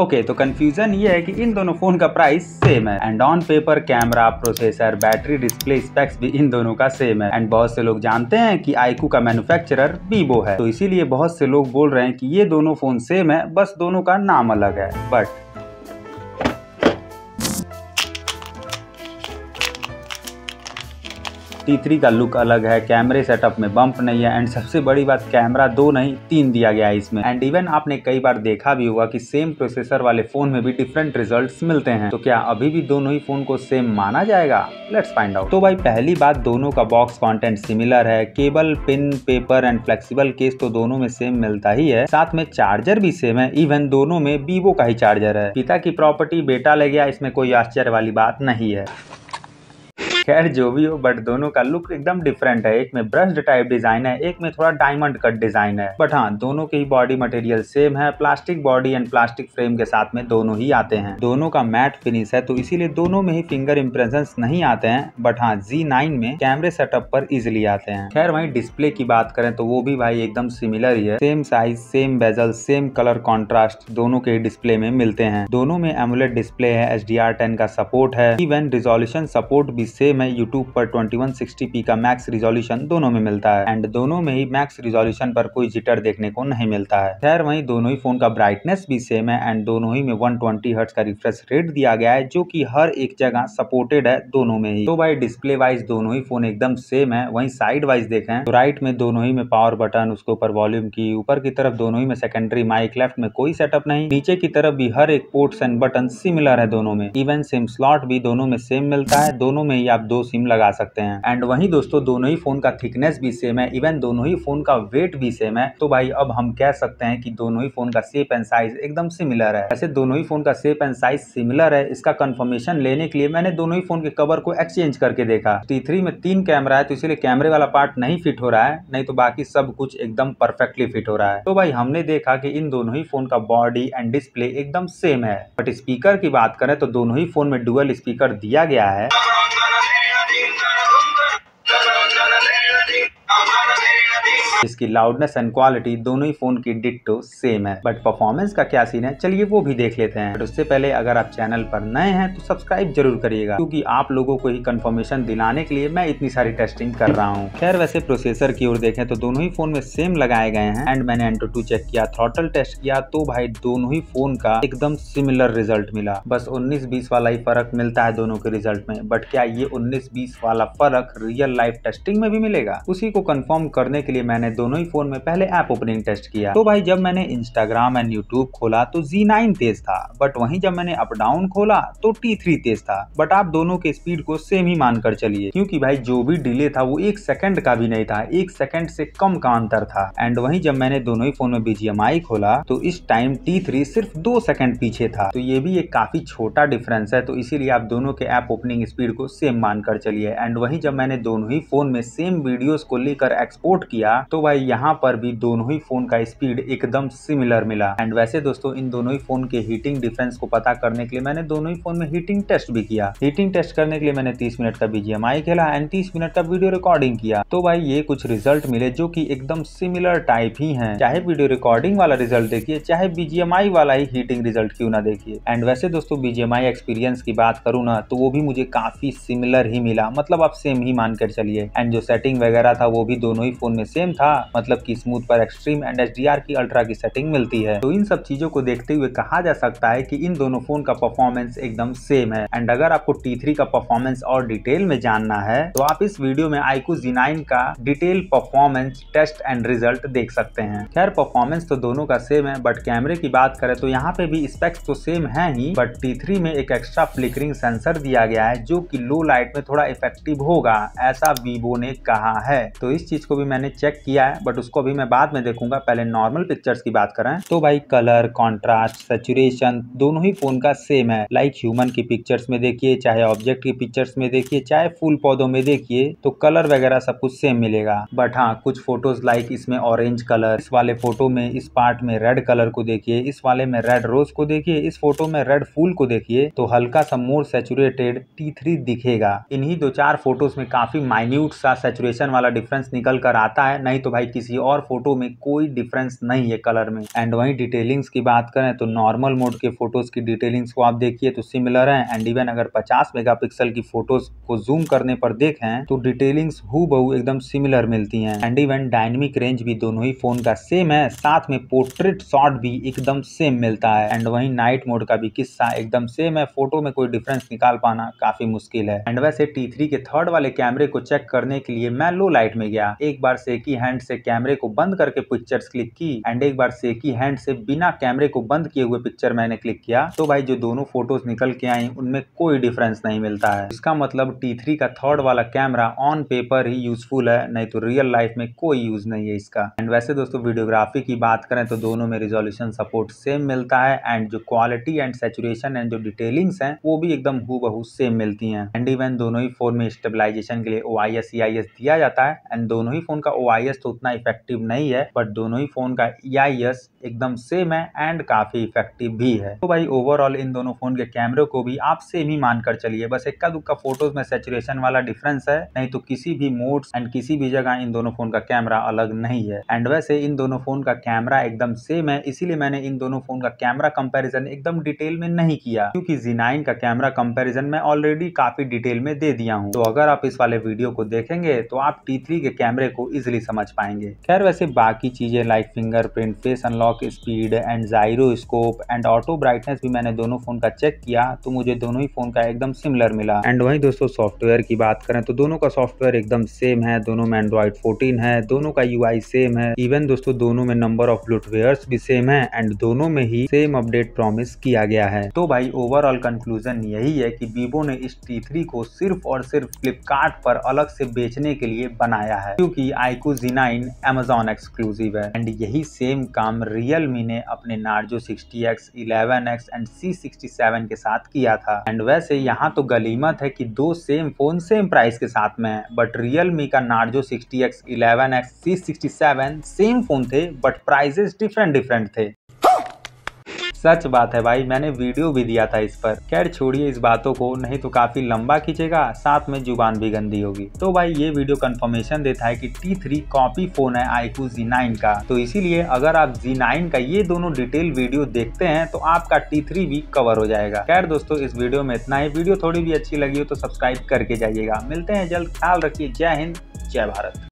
okay तो confusion ये है कि इन दोनों फ़ोन का प्राइस सेम है and on paper camera processor battery display specs भी इन दोनों का सेम है एंड बहुत से लोग जानते हैं कि आईकू का मैन्युफैक्चरर वीवो है तो इसीलिए बहुत से लोग बोल रहे हैं कि ये दोनों फ़ोन सेम है बस दोनों का नाम अलग है बट थ्री का लुक अलग है कैमरे सेटअप में बम्प नहीं है एंड सबसे बड़ी बात कैमरा दो नहीं तीन दिया गया है इसमें एंड इवन आपने कई बार देखा भी होगा कि सेम प्रोसेसर वाले फोन में भी डिफरेंट रिजल्ट मिलते हैं तो क्या अभी भी दोनों ही फोन को सेम माना जाएगा लेट्स फाइंड आउट तो भाई पहली बात दोनों का बॉक्स कॉन्टेंट सिमिलर है cable pin paper and flexible case तो दोनों में सेम मिलता ही है साथ में चार्जर भी सेम है इवन दोनों में वीवो का ही चार्जर है पिता की प्रॉपर्टी बेटा ले गया इसमें कोई आश्चर्य वाली बात नहीं है खैर जो भी हो बट दोनों का लुक एकदम डिफरेंट है एक में ब्रश्ड टाइप डिजाइन है एक में थोड़ा डायमंड कट डिजाइन है बट हाँ दोनों के ही बॉडी मटेरियल सेम है plastic body and plastic frame के साथ में दोनों ही आते हैं दोनों का मैट फिनिश है तो इसीलिए दोनों में ही फिंगर इम्प्रेशन नहीं आते हैं बट हाँ जी में कैमरे सेटअप पर इजिली आते हैं खैर वही डिस्प्ले की बात करें तो वो भी भाई एकदम सिमिलर ही है same size same bezel same colour contrast दोनों के डिस्प्ले में मिलते हैं दोनों में एमुलेट डिस्प्ले है एच का सपोर्ट है इवन रिजोल्यूशन सपोर्ट भी सेम में यूट्यूब पर 2160p का मैक्स रिजोल्यूशन दोनों में मिलता है एंड दोनों में ही मैक्स रिजोल्यूशन पर कोई जिटर देखने को नहीं मिलता है खैर वहीं दोनों ही फोन का ब्राइटनेस भी सेम है एंड दोनों ही में 120 ट्वेंटी का रिफ्रेश रेट दिया गया है जो कि हर एक जगह सपोर्टेड है दोनों में ही तो भाई डिस्प्ले वाइज दोनों ही फोन एकदम सेम है वही साइड वाइज देखें तो राइट में दोनों ही में पावर बटन उसके ऊपर वॉल्यूम की ऊपर की तरफ दोनों ही में सेकेंडरी माइक लेफ्ट में कोई सेटअप नहीं नीचे की तरफ भी हर एक पोर्ट्स एंड बटन सिमिलर है दोनों में इवन सेम स्लॉट भी दोनों में सेम मिलता है दोनों में ही आप दो सिम लगा सकते हैं एंड वही दोस्तों दोनों ही फोन का थिकनेस भी सेम है इवन दोनों ही फोन का वेट भी सेम है तो भाई अब हम कह सकते हैं कि दोनों ही फोन का सेप एंड साइज एकदम सिमिलर है ऐसे दोनों ही फोन का सेप एंड साइज सिमिलर है इसका कंफर्मेशन लेने के लिए मैंने दोनों ही फोन के कवर को एक्सचेंज करके देखा टी में तीन कैमरा है तो इसीलिए कैमरे वाला पार्ट नहीं फिट हो रहा है नहीं तो बाकी सब कुछ एकदम परफेक्टली फिट हो रहा है तो भाई हमने देखा कि इन दोनों ही फोन का बॉडी एंड डिस्प्ले एकदम सेम है बट स्पीकर की बात करें तो दोनों ही फोन में डुअल स्पीकर दिया गया है इसकी लाउडनेस एंड क्वालिटी दोनों ही फोन की डिट्टो सेम है बट परफॉर्मेंस का क्या सीन है चलिए वो भी देख लेते हैं उससे पहले अगर आप चैनल पर नए हैं तो सब्सक्राइब जरूर करिएगा क्योंकि आप लोगों को ही कंफर्मेशन दिलाने के लिए मैं इतनी सारी टेस्टिंग कर रहा हूँ खैर वैसे प्रोसेसर की ओर देखें तो दोनों ही फोन में सेम लगाए गए हैं एंड मैंने एंटो टू चेक किया थ्रोटल टेस्ट किया तो भाई दोनों ही फोन का एकदम सिमिलर रिजल्ट मिला बस उन्नीस बीस वाला ही फर्क मिलता है दोनों के रिजल्ट में बट क्या ये उन्नीस बीस वाला फर्क रियल लाइफ टेस्टिंग में भी मिलेगा उसी को कंफर्म करने के लिए मैंने दोनों ही फोन में पहले ऐप ओपनिंग टेस्ट किया तो भाई जब मैंने इंस्टाग्राम एंड यूट्यूब खोला तो जी नाइन तेज था बट वहीं जब मैंने अप डाउन खोला तो टी थ्री तेज था बट आप दोनों के स्पीड को सेम ही मानकर चलिए क्योंकि भाई जो भी डिले था वो एक सेकंड का भी नहीं था एक सेकंड से कम का अंतर था एंड वहीं जब मैंने दोनों ही फोन में बीजीएमआई खोला तो इस टाइम टी थ्री सिर्फ दो सेकंड पीछे था तो ये भी एक काफी छोटा डिफरेंस है तो इसीलिए आप दोनों के ऐप ओपनिंग स्पीड को सेम मानकर चलिए एंड वहीं जब मैंने दोनों ही फोन में सेम वीडियोस को लेकर एक्सपोर्ट किया तो भाई यहाँ पर भी दोनों ही फोन का स्पीड एकदम सिमिलर मिला एंड वैसे दोस्तों इन दोनों ही फोन के हीटिंग डिफरेंस को पता करने के लिए मैंने दोनों ही फोन में हीटिंग टेस्ट भी किया हीटिंग टेस्ट करने के लिए मैंने तीस मिनट का बीजीएमआई खेला एंड तीस मिनट का वीडियो रिकॉर्डिंग किया तो भाई ये कुछ रिजल्ट मिले जो की एकदम सिमिलर टाइप ही है चाहे वीडियो रिकॉर्डिंग वाला रिजल्ट देखिए चाहे बीजीएमआई वाला ही हीटिंग रिजल्ट क्यों ना देखिए एंड वैसे दोस्तों बीजीएमआई एक्सपीरियंस की बात करूँ ना तो वो भी मुझे काफी सिमिलर ही मिला मतलब आप सेम ही मानकर चलिए एंड जो सेटिंग वगैरह था वो भी दोनों ही फोन में सेम था था मतलब की स्मूथ पर एक्सट्रीम एंड एच की अल्ट्रा की सेटिंग मिलती है तो इन सब चीजों को देखते हुए कहा जा सकता है की इन दोनों फोन का परफॉर्मेंस एकदम सेम है एंड अगर आपको टी का परफॉर्मेंस और डिटेल में जानना है तो आप इस वीडियो में आईकू Z9 का detail performance test and result देख सकते हैं खैर परफॉर्मेंस तो दोनों का सेम है बट कैमरे की बात करें तो यहाँ पे भी स्पेक्स तो सेम है ही बट T3 में एक एक्स्ट्रा फ्लिकरिंग सेंसर दिया गया है जो कि लो लाइट में थोड़ा इफेक्टिव होगा ऐसा वीवो ने कहा है तो इस चीज को भी मैंने चेक किया किया है बट उसको भी मैं बाद में देखूंगा पहले नॉर्मल पिक्चर्स की बात करें तो भाई कलर कॉन्ट्रास्ट सेचुरेशन दोनों ही फोन का सेम है लाइक ह्यूमन की पिक्चर्स में देखिए चाहे ऑब्जेक्ट की पिक्चर्स में देखिए चाहे फूल पौधों में देखिए तो कलर वगैरह सब कुछ सेम मिलेगा बट हाँ कुछ फोटोज लाइक इसमें ऑरेंज कलर इस वाले फोटो में इस पार्ट में रेड कलर को देखिए इस वाले में रेड रोज को देखिए इस फोटो में रेड फूल को देखिए तो हल्का सा मोर सेचुरेटेड टी दिखेगा इन्हीं दो चार फोटोज में काफी माइन्यूट सा सेचुरेशन वाला डिफरेंस निकल कर आता है नहीं तो तो भाई किसी और फोटो में कोई डिफरेंस नहीं है कलर में एंड वही डिटेलिंग्स की बात करें तो नॉर्मल मोड के फोटोज की डिटेलिंग्स को आप देखिए तो सिमिलर है एंड इवन अगर पचास मेगापिक्सल की फोटोज को जूम करने पर देखें तो डिटेलिंग्स हु बहु एकदम सिमिलर मिलती है एंड इवन डायनेमिक रेंज भी दोनों ही फोन का सेम है साथ में पोर्ट्रेट शॉट भी एकदम सेम मिलता है एंड वही नाइट मोड का भी किस्सा एकदम सेम है फोटो में कोई डिफरेंस निकाल पाना काफी मुश्किल है एंड वैसे टी के थर्ड वाले कैमरे को चेक करने के लिए मैं लो लाइट में गया एक बार से की हैंड से कैमरे को बंद करके पिक्चर्स क्लिक की एंड एक बार सेकी हैंड से बिना कैमरे को बंद किए हुए पिक्चर मैंने क्लिक किया तो भाई जो दोनों फोटोज निकल के आई उनमें कोई डिफरेंस नहीं मिलता है इसका मतलब टी का थर्ड वाला कैमरा ऑन पेपर ही यूजफुल है नहीं तो रियल लाइफ में कोई यूज नहीं है इसका एंड वैसे दोस्तों वीडियोग्राफी की बात करें तो दोनों में रिजोल्यूशन सपोर्ट सेम मिलता है एंड जो क्वालिटी एंड सेचुरेशन एंड जो डिटेलिंग्स हैं वो भी एकदम हु सेम मिलती हैं एंड इवन दोनों ही फोन में स्टेबलाइजेशन के लिए ओ आई दिया जाता है एंड दोनों ही फोन का ओ आई तो उतना इफेक्टिव नहीं है बट दोनों ही फोन का ई e एकदम सेम है एंड काफी इफेक्टिव भी है तो भाई ओवरऑल इन दोनों फोन के कैमरे को भी आप सेम ही मानकर चलिए बस इक्का दुक्का फोटोज में सेचुरेशन वाला डिफरेंस है नहीं तो किसी भी मोड एंड किसी भी जगह इन दोनों फोन का कैमरा अलग नहीं है एंड वैसे इन दोनों फोन का कैमरा एकदम सेम है इसीलिए मैंने इन दोनों फोन का कैमरा कंपेरिजन एकदम डिटेल में नहीं किया क्यूँकी Z9 का कैमरा कंपेरिजन मैं ऑलरेडी काफी डिटेल में दे दिया हूँ तो अगर आप इस वाले वीडियो को देखेंगे तो आप टी के कैमरे को इजिली समझ पाएंगे खैर वैसे बाकी चीज़ें like fingerprint face unlock speed and gyroscope and auto brightness भी मैंने दोनों फ़ोन का चेक किया तो मुझे दोनों ही फ़ोन का एकदम सिमिलर मिला एंड वही दोस्तों सॉफ्टवेयर की बात करें तो दोनों का सॉफ्टवेयर एकदम सेम है दोनों में एंड्रॉइड फोर्टीन है दोनों का यू सेम है इवन दोस्तों दोनों में नंबर ऑफ ब्लूटवेयर भी सेम है एंड दोनों में ही सेम अपडेट प्रोमिस किया गया है तो भाई ओवरऑल कंक्लूजन यही है की वीवो ने इस टी को सिर्फ और सिर्फ फ्लिपकार्ट पर अलग से बेचने के लिए बनाया है क्योंकि iQOO Z nine Amazon exclusive है एंड यही सेम काम Realme ने अपने Narzo 60X, 11X eleven X and C के साथ किया था एंड वैसे यहाँ तो गलीमत है कि दो सेम फोन सेम प्राइस के साथ में है बट रियल मी का Narzo 60X, 11X, C67 same phone थे बट प्राइजेस डिफरेंट डिफरेंट थे सच बात है भाई मैंने वीडियो भी दिया था इस पर खैर छोड़िए इस बातों को नहीं तो काफी लंबा खींचेगा साथ में जुबान भी गंदी होगी तो भाई ये वीडियो कंफर्मेशन देता है कि टी थ्री कॉपी फोन है आईकू जी नाइन का तो इसीलिए अगर आप जी नाइन का ये दोनों डिटेल वीडियो देखते हैं तो आपका टी थ्री भी कवर हो जाएगा खैर दोस्तों इस वीडियो में इतना ही वीडियो थोड़ी भी अच्छी लगी हो तो सब्सक्राइब करके जाइएगा मिलते हैं जल्द ख्याल रखिए जय हिंद जय भारत